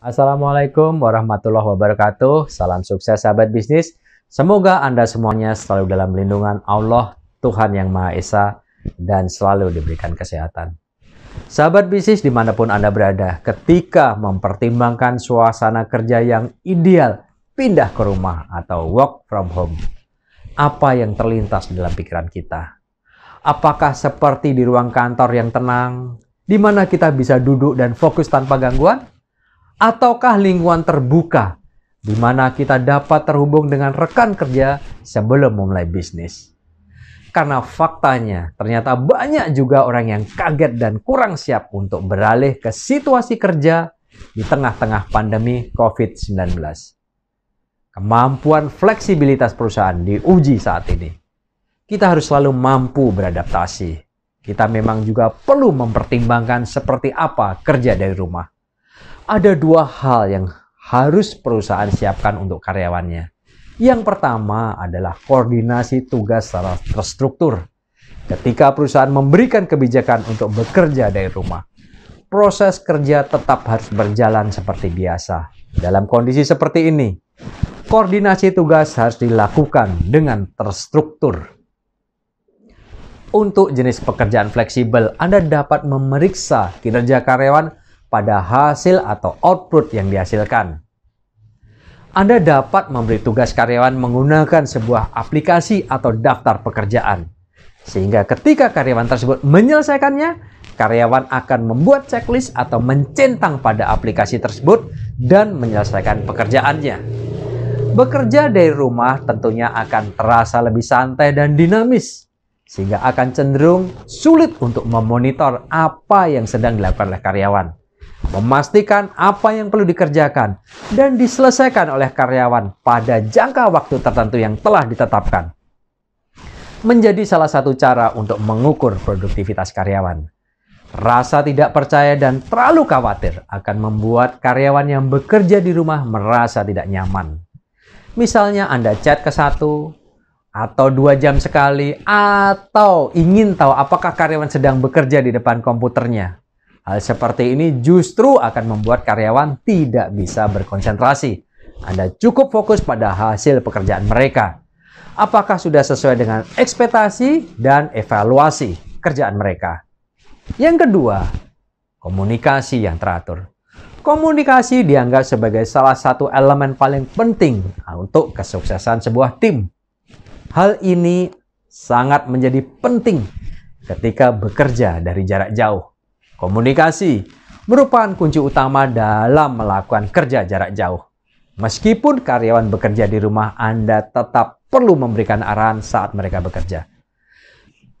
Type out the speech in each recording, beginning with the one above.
Assalamualaikum warahmatullahi wabarakatuh. Salam sukses sahabat bisnis. Semoga Anda semuanya selalu dalam lindungan Allah, Tuhan Yang Maha Esa, dan selalu diberikan kesehatan. Sahabat bisnis dimanapun Anda berada, ketika mempertimbangkan suasana kerja yang ideal, pindah ke rumah atau work from home, apa yang terlintas dalam pikiran kita? Apakah seperti di ruang kantor yang tenang, di mana kita bisa duduk dan fokus tanpa gangguan? ataukah lingkungan terbuka di mana kita dapat terhubung dengan rekan kerja sebelum memulai bisnis. Karena faktanya ternyata banyak juga orang yang kaget dan kurang siap untuk beralih ke situasi kerja di tengah-tengah pandemi COVID-19. Kemampuan fleksibilitas perusahaan diuji saat ini. Kita harus selalu mampu beradaptasi. Kita memang juga perlu mempertimbangkan seperti apa kerja dari rumah ada dua hal yang harus perusahaan siapkan untuk karyawannya. Yang pertama adalah koordinasi tugas secara terstruktur. Ketika perusahaan memberikan kebijakan untuk bekerja dari rumah, proses kerja tetap harus berjalan seperti biasa. Dalam kondisi seperti ini, koordinasi tugas harus dilakukan dengan terstruktur. Untuk jenis pekerjaan fleksibel, Anda dapat memeriksa kinerja karyawan pada hasil atau output yang dihasilkan. Anda dapat memberi tugas karyawan menggunakan sebuah aplikasi atau daftar pekerjaan. Sehingga ketika karyawan tersebut menyelesaikannya, karyawan akan membuat checklist atau mencentang pada aplikasi tersebut dan menyelesaikan pekerjaannya. Bekerja dari rumah tentunya akan terasa lebih santai dan dinamis, sehingga akan cenderung sulit untuk memonitor apa yang sedang dilakukan oleh karyawan memastikan apa yang perlu dikerjakan, dan diselesaikan oleh karyawan pada jangka waktu tertentu yang telah ditetapkan. Menjadi salah satu cara untuk mengukur produktivitas karyawan. Rasa tidak percaya dan terlalu khawatir akan membuat karyawan yang bekerja di rumah merasa tidak nyaman. Misalnya Anda chat ke satu, atau dua jam sekali, atau ingin tahu apakah karyawan sedang bekerja di depan komputernya. Hal seperti ini justru akan membuat karyawan tidak bisa berkonsentrasi. Anda cukup fokus pada hasil pekerjaan mereka. Apakah sudah sesuai dengan ekspektasi dan evaluasi kerjaan mereka? Yang kedua, komunikasi yang teratur. Komunikasi dianggap sebagai salah satu elemen paling penting untuk kesuksesan sebuah tim. Hal ini sangat menjadi penting ketika bekerja dari jarak jauh. Komunikasi merupakan kunci utama dalam melakukan kerja jarak jauh. Meskipun karyawan bekerja di rumah, Anda tetap perlu memberikan arahan saat mereka bekerja.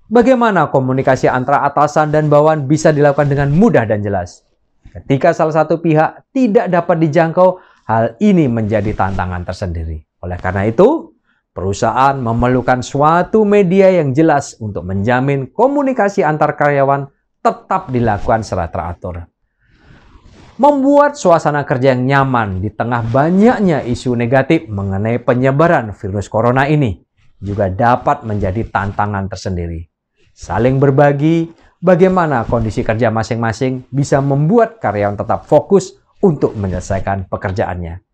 Bagaimana komunikasi antara atasan dan bawahan bisa dilakukan dengan mudah dan jelas? Ketika salah satu pihak tidak dapat dijangkau, hal ini menjadi tantangan tersendiri. Oleh karena itu, perusahaan memerlukan suatu media yang jelas untuk menjamin komunikasi antar karyawan tetap dilakukan secara teratur. Membuat suasana kerja yang nyaman di tengah banyaknya isu negatif mengenai penyebaran virus corona ini juga dapat menjadi tantangan tersendiri. Saling berbagi, bagaimana kondisi kerja masing-masing bisa membuat karyawan tetap fokus untuk menyelesaikan pekerjaannya.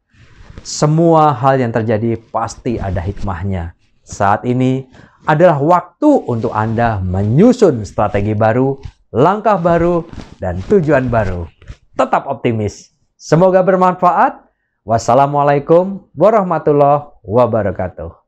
Semua hal yang terjadi pasti ada hikmahnya. Saat ini adalah waktu untuk Anda menyusun strategi baru langkah baru, dan tujuan baru. Tetap optimis. Semoga bermanfaat. Wassalamualaikum warahmatullahi wabarakatuh.